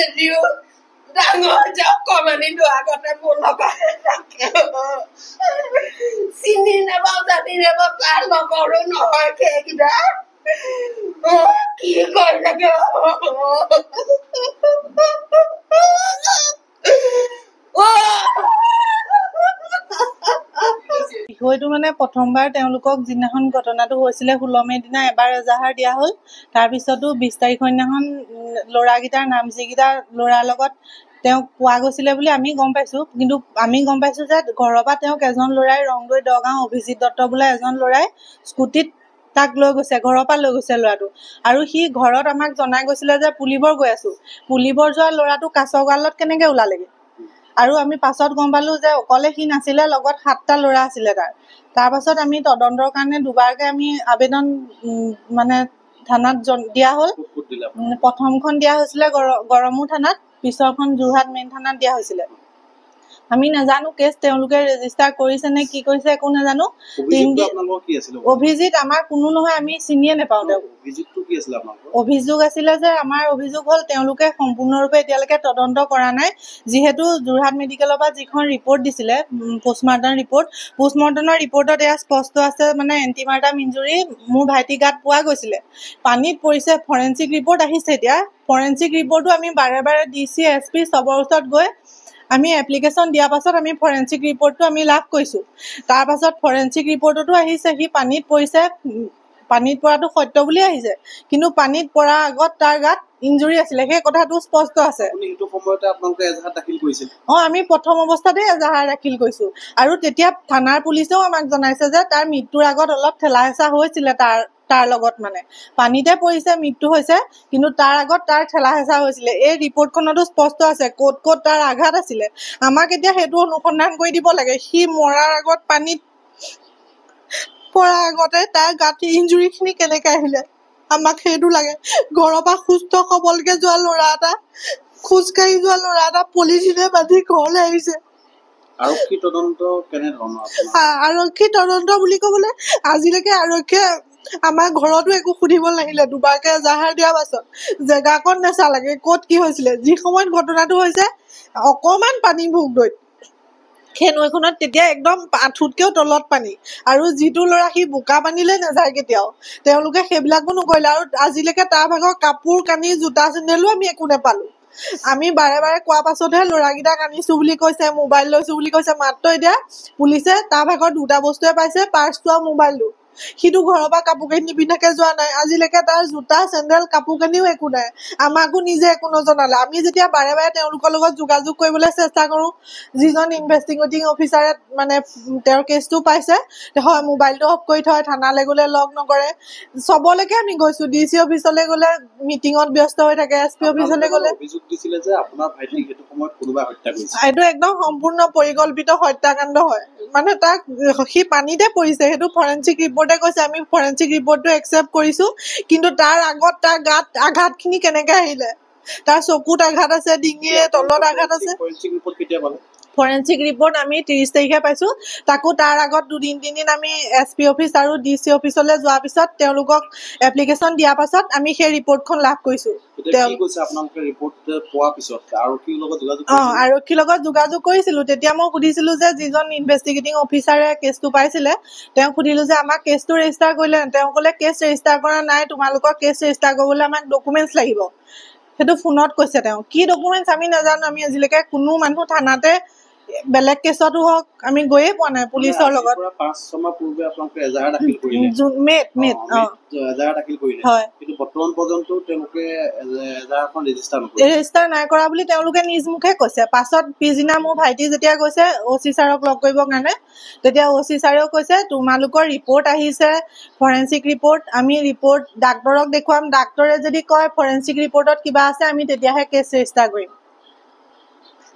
যদিও ডাঙৰ যাওক কমানি লোৱাৰ কথা মোৰ লগত চিনি নাপাওঁ জানি নাপাওঁ তাৰ লগৰো নহয় সেইকেইটা কি কৈ থাকে সেইটো মানে প্ৰথমবাৰ তেওঁলোকক যিদিনাখন ঘটনাটো হৈছিলে ষোল্ল মে' দিনা এবাৰ এজাহাৰ দিয়া হ'ল তাৰপিছতো বিছ তাৰিখৰ দিনাখন ল'ৰাকেইটাৰ নাম যিকেইটাৰ ল'ৰাৰ লগত তেওঁক পোৱা গৈছিলে বুলি আমি গম পাইছোঁ কিন্তু আমি গম পাইছোঁ যে ঘৰৰ পৰা তেওঁক এজন ল'ৰাই ৰংদৈ দগাঁও অভিজিৎ দত্ত বোলে এজন ল'ৰাই স্কুটিত তাক লৈ গৈছে ঘৰৰ পৰা লৈ গৈছে ল'ৰাটো আৰু সি ঘৰত আমাক জনাই গৈছিলে যে পুলিবৰ গৈ আছোঁ পুলিবৰ যোৱা ল'ৰাটো কাছগালত কেনেকৈ ওলালেগৈ আৰু আমি পাছত গম পালো যে অকলে সি নাছিলে লগত সাতটা ল'ৰা আছিলে তাৰ তাৰ পাছত আমি তদন্তৰ কাৰণে দুবাৰকে আমি আবেদন মানে থানাত দিয়া হ'ল প্ৰথমখন দিয়া হৈছিলে গৰমো থানাত পিছৰখন যোৰহাট মেইন থানাত দিয়া হৈছিলে আমি নাজানো কেছ তেওঁলোকে ৰেজিষ্টাৰ কৰিছে নে কি কৰিছে একো নাজানো অভিজিত আমাৰ কোনো নহয় আমি চিনিয়ে নাপাওঁ অভিযোগ আছিলে যে আমাৰ অভিযোগ হ'ল তেওঁলোকে সম্পূৰ্ণৰূপে এতিয়ালৈকে তদন্ত কৰা নাই যিহেতু যোৰহাট মেডিকেলৰ পৰা যিখন ৰিপৰ্ট দিছিলে পষ্টমৰ্টাম ৰিপৰ্ট পষ্টমৰ্টামৰ ৰিপৰ্টত এয়া স্পষ্ট আছে মানে এণ্টিমাৰ্টাম ইঞ্জুৰী মোৰ ভাইটি গাত পোৱা গৈছিলে পানীত পৰিছে ফৰেঞ্চিক ৰিপৰ্ট আহিছে এতিয়া ফৰেঞ্চিক ৰিপৰ্টো আমি বাৰে বাৰে ডি চি এছ পি চবৰ ওচৰত গৈ আমি এপ্লিকেশ্যন দিয়াৰ পাছত আমি ফৰেঞ্চিক ৰিপৰ্টটো আমি লাভ কৰিছোঁ তাৰপাছত ফৰেঞ্চিক ৰিপৰ্টতো আহিছে সি পানীত পৰিছে পানীত পৰাটো সত্য বুলি আহিছে কিন্তু পানীত পৰাৰ আগত তাৰ গাত ইঞ্জুৰি আছিলে সেই কথাটো স্পষ্ট আছে অঁ আমি প্ৰথম অৱস্থাতে এজাহাৰ দাখিল কৰিছোঁ আৰু তেতিয়া থানাৰ পুলিচেও আমাক জনাইছে যে তাৰ মৃত্যুৰ আগত অলপ ঠেলা হেঁচা হৈছিলে তাৰ তাৰ লগত মানে পানীতে পৰিছে মৃত্যু হৈছে কিন্তু তাৰ আগত তাৰ ঠেলা হেঁচা হৈছিলে এই ৰিপৰ্টখনতো স্পষ্ট আছে ক'ত ক'ত তাৰ আঘাত আছিলে আমাক এতিয়া সেইটো অনুসন্ধান কৰি দিব লাগে সি মৰাৰ আগত পানীত পৰা আগতে তাৰ গাঁঠি ইঞ্জুৰিখিনি কেনেকৈ আহিলে আমাক সেইটো লাগে ঘৰৰ পৰা সুস্থ সবলকৈ যোৱা ল'ৰা এটা খোজকাঢ়ি যোৱা ল'ৰা এটা পলিথিনে বান্ধি ঘৰলৈ আহিছে আৰক্ষী তদন্ত বুলি ক'বলৈ আজিলৈকে আৰক্ষীয়ে আমাৰ ঘৰতো একো সুধিব নাহিলে দুবাৰকে এজাহাৰ দিয়া পাছত জেগাকণ নেচালাগে ক'ত কি হৈছিলে যি সময়ত ঘটনাটো হৈছে অকণমান পানী ভোগ দৈত সেই নৈখনত তেতিয়া একদম আঁঠুতকৈও তলত পানী আৰু যিটো ল'ৰা সি বোকা পানীলৈ নাযায় কেতিয়াও তেওঁলোকে সেইবিলাকো নকৰিলে আৰু আজিলৈকে তাৰ ভাগৰ কাপোৰ কানি জোতা চেণ্ডেলো আমি একো নেপালো আমি বাৰে বাৰে কোৱা পাছতহে ল'ৰাকেইটাক আনিছো বুলি কৈছে মোবাইল লৈছো বুলি কৈছে মাত্ৰ এতিয়া পুলিচে তাৰ ভাগৰ দুটা বস্তুৱে পাইছে পাৰ্চটো আৰু মোবাইলটো সিটো ঘৰৰ পৰা কাপোৰ কানি নিপিন্ধাকে যোৱা নাই আজিলৈকে তাৰ জোতা চেণ্ডেল কাপোৰ কানিও একো নাই আমাকো নিজে একো নজনালে আমি যেতিয়া বাৰে বাৰে তেওঁলোকৰ লগত যোগাযোগ কৰিবলৈ চেষ্টা কৰোঁ যিজন ইনভেষ্টিগেটিং অফিচাৰে মানে তেওঁৰ কেছটো পাইছে হয় মোবাইলটো অফ কৰি থয় থানালৈ গ'লে লগ নকৰে চবলৈকে আমি গৈছোঁ ডি চি অফিচলৈ গ'লে মিটিঙত ব্যস্ত হৈ থাকে এছ পি অফিচলৈ গ'লে এইটো একদম সম্পূৰ্ণ পৰিকল্পিত হত্যাকাণ্ড হয় মানে তাক সি পানীতে পৰিছে সেইটো ফৰেঞ্চিক ৰিপৰ্ট ৰিপৰ্টে কৈছে আমি ফৰেনচিক ৰিপৰ্টটো একচেপ্ট কৰিছো কিন্তু তাৰ আগত তাৰ গাত আঘাতখিনি কেনেকে আহিলে তাৰ চকুত আঘাত আছে ডিঙিৰে তলত আঘাত আছে ফৰেনচিক ৰিপৰ্ট আমি ত্ৰিছ তাৰিখে পাইছোঁ তাকো তাৰ আগত দুদিন তিনিদিন আমি এছ পি অফিচ আৰু ডি চি অফিচলৈ যোৱাৰ পিছত তেওঁলোকক এপ্লিকেশ্যন দিয়াৰ পাছত আমি সেই ৰিপৰ্টখন লাভ কৰিছোঁ আৰক্ষীৰ লগত যোগাযোগ কৰিছিলোঁ তেতিয়া মই সুধিছিলোঁ যে যিজন ইনভেষ্টিগেটিং অফিচাৰে কেছটো পাইছিলে তেওঁ সুধিলোঁ যে আমাক কেছটো ৰেজিষ্টাৰ কৰিলে তেওঁ ক'লে কেছ ৰেজিষ্টাৰ কৰা নাই তোমালোকক কেছ ৰেজিষ্টাৰ কৰিবলৈ আমাক ডকুমেণ্টছ লাগিব সেইটো ফোনত কৈছে তেওঁ কি ডকুমেণ্টছ আমি নাজানো আমি আজিলৈকে কোনো মানুহ থানাতে বেলেগ কেছতো হওক আমি গৈয়ে পোৱা নাই পুলিচৰ লগত ৰেজিষ্টাৰ নাই কৰা বুলি তেওঁলোকে নিজ মুখে কৈছে পাছত পিছদিনা মোৰ ভাইটি যেতিয়া গৈছে অ' চি ছাৰক লগ কৰিবৰ কাৰণে তেতিয়া অ' চি ছাৰেও কৈছে তোমালোকৰ ৰিপৰ্ট আহিছে ফৰেঞ্চিক ৰিপৰ্ট আমি ৰিপৰ্ট ডাক্তৰক দেখুৱাম ডাক্তৰে যদি কয় ফৰেঞ্চিক ৰিপৰ্টত কিবা আছে আমি তেতিয়াহে কেছ ৰেজিষ্টাৰ কৰিম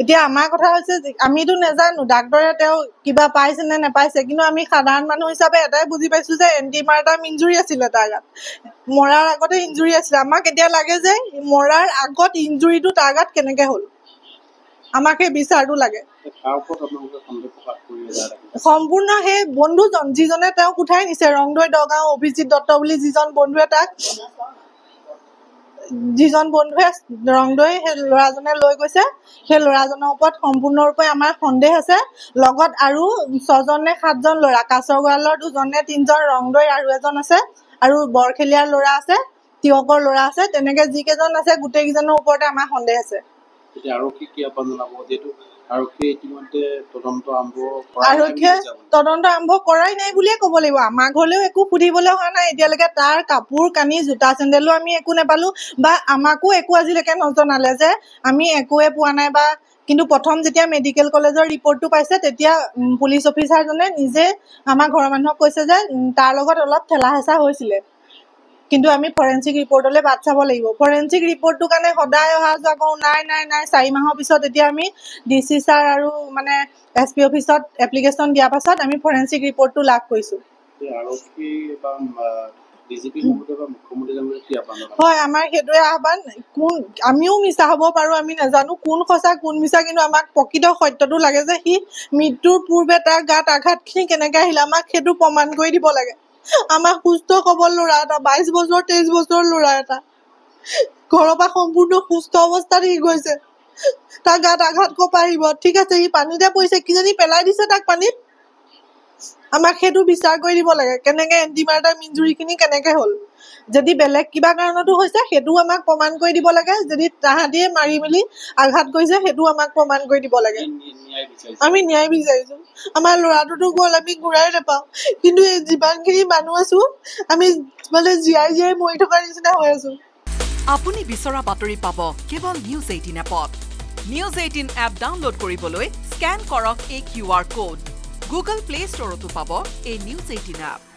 এতিয়া আমাৰ কথা হৈছে আমিতো নেজানো ডাক্তৰে তেওঁ কিবা পাইছে নে নেপাইছে কিন্তু আমি সাধাৰণ মানুহ হিচাপে এটাই বুজি পাইছো যে এণ্টিমাৰটাম ইঞ্জুৰী আছিলে তাৰ গাত মৰাৰ আগতে ইঞ্জুৰী আছিলে আমাক এতিয়া লাগে যে মৰাৰ আগত ইঞ্জুৰীটো তাৰ গাত কেনেকে হল আমাক সেই বিচাৰটো লাগে সম্পূৰ্ণ সেই বন্ধুজন যিজনে তেওঁক উঠাই নিছে ৰংদৈ দগাঁও অভিজিত দত্ত বুলি যিজন বন্ধুৱে তাক যিজন বন্ধুৱে ৰংদৈ সেই ল'ৰাজনে লৈ গৈছে সেই ল'ৰাজনৰ ওপৰত সম্পূৰ্ণৰূপে আমাৰ সন্দেহ আছে লগত আৰু ছজন নে সাতজন ল'ৰা কাছৰগোৱালৰ দুজন নে তিনিজন ৰংদৈ আৰু এজন আছে আৰু বৰখেলীয়াৰ ল'ৰা আছে তিয়কৰ ল'ৰা আছে তেনেকৈ যিকেইজন আছে গোটেইকেইজনৰ ওপৰতে আমাৰ সন্দেহ আছে তদন্ত আৰম্ভ কৰাই নাই বুলিয়ে ক'ব লাগিব আমাৰ ঘৰলৈও একো সুধিবলৈ হোৱা নাই এতিয়ালৈকে তাৰ কাপোৰ কানি জোতা চেণ্ডেলো আমি একো নেপালো বা আমাকো একো আজিলৈকে নজনালে যে আমি একোৱে পোৱা নাই বা কিন্তু প্ৰথম যেতিয়া মেডিকেল কলেজৰ ৰিপৰ্টটো পাইছে তেতিয়া পুলিচ অফিচাৰজনে নিজে আমাৰ ঘৰৰ মানুহক কৈছে যে তাৰ লগত অলপ ঠেলা হেঁচা হৈছিলে কিন্তু আমি ফৰেঞ্চিক ৰিপৰ্টলৈ বাট চাব লাগিব ফৰেঞ্চিক ৰিপৰ্টটো কাৰণে সদায় অহা যোৱা কৰোঁ নাই নাই নাই চাৰি মাহৰ পিছত এতিয়া আমি ডি চি ছাৰ আৰু মানে এছ পি অফিচত এপ্লিকেশ্যন দিয়াৰ পাছত আমি ফৰেঞ্চিক ৰিপৰ্টটো লাভ কৰিছোঁ হয় আমাৰ সেইটোৱে আহ্বান কোন আমিও মিছা হ'ব পাৰোঁ আমি নাজানো কোন সঁচা কোন মিছা কিন্তু আমাক প্ৰকৃত সত্যটো লাগে যে সি মৃত্যুৰ পূৰ্বে তাৰ গাত আঘাতখিনি কেনেকৈ আহিলে আমাক সেইটো প্ৰমাণ কৰি দিব লাগে আমাৰ সুস্থ সবল ল'ৰা এটা বাইছ বছৰ তেইছ বছৰৰ ল'ৰা এটা ঘৰৰ পৰা সম্পূৰ্ণ সুস্থ অৱস্থাত সি গৈছে তাৰ গাত আঘাত ক'ব আহিব ঠিক আছে সি পানীতে পৰিছে কিজানি পেলাই দিছে তাক পানীত আমাক সেইটো বিচাৰ কৰি দিব লাগে কেনেকে এণ্টিবায়'টিক মিঞ্জুৰিখিনি কেনেকে হ'ল যদি বেলেগ কিবা কাৰণতো হৈছে সেইটোও আমাক প্ৰমাণ কৰি দিব লাগে যদি তাহাঁতিয়ে মাৰি মেলি আঘাত কৰিছে সেইটোও আমাক প্ৰমাণ কৰি দিব লাগে আমি ন্যায় বিচাৰিছো আমাৰ ল'ৰাটোতো গ'ল আমি ঘূৰাই নাপাওঁ কিন্তু এই যিমানখিনি মানুহ আছো আমি মানে জীয়াই জীয়াই মৰি থকাৰ নিচিনা হৈ আছো আপুনি বিচৰা বাতৰি পাব কেৱল নিউজ এইটিন এপত নিউজ এইটিন এপ ডাউনলোড কৰিবলৈ স্কেন কৰক এই Q R code Google Play ষ্টৰতো পাব এই নিউজ এইটিন এপ